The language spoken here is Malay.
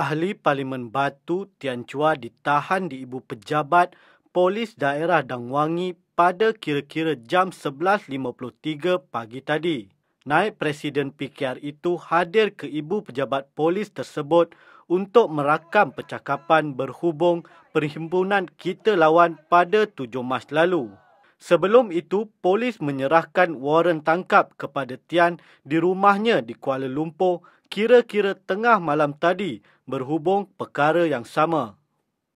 Ahli Parlimen Batu Tian Chua ditahan di ibu pejabat polis daerah Dang Wangi pada kira-kira jam 11.53 pagi tadi. Naib Presiden PKR itu hadir ke ibu pejabat polis tersebut untuk merakam percakapan berhubung perhimpunan kita lawan pada 7 Mac lalu. Sebelum itu, polis menyerahkan waran tangkap kepada Tian di rumahnya di Kuala Lumpur kira-kira tengah malam tadi berhubung perkara yang sama.